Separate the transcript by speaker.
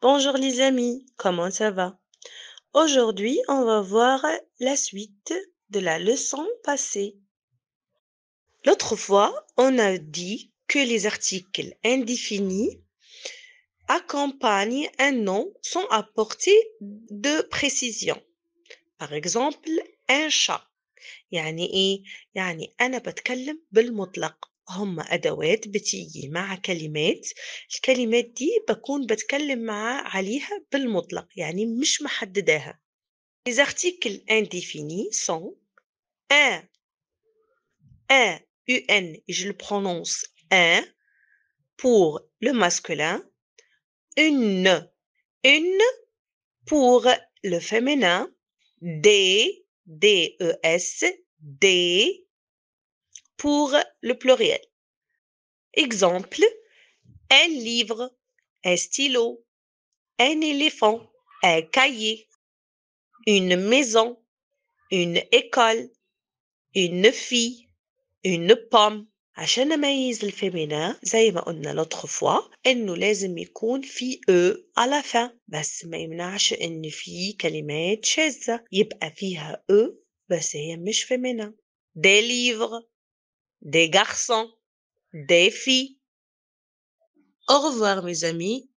Speaker 1: Bonjour les amis, comment ça va Aujourd'hui, on va voir la suite de la leçon passée. L'autre fois, on a dit que les articles indéfinis accompagnent un nom sans apporter de précision. Par exemple, un chat. هم أدوات بتيجي مع كلمات الكلمات دي بكون بتكلم مع عليها بالمطلق يعني مش محدداها Les articles indéfinis sont un, un, un, je le prononce un pour le masculin, une, une pour le féminin, des, D-E-S, des, pour le pluriel. Exemple, un livre, un stylo, un éléphant, un cahier, une maison, une école, une fille, une pomme. عشان نميز الفيمينا زي ما قلنا l'autre fois انه لازم يكون في او على fin بس ما يمنعش ان في كلمات شاذة يبقى فيها او بس هي مش فيمينا des livres des garçons, des filles. Au revoir mes amis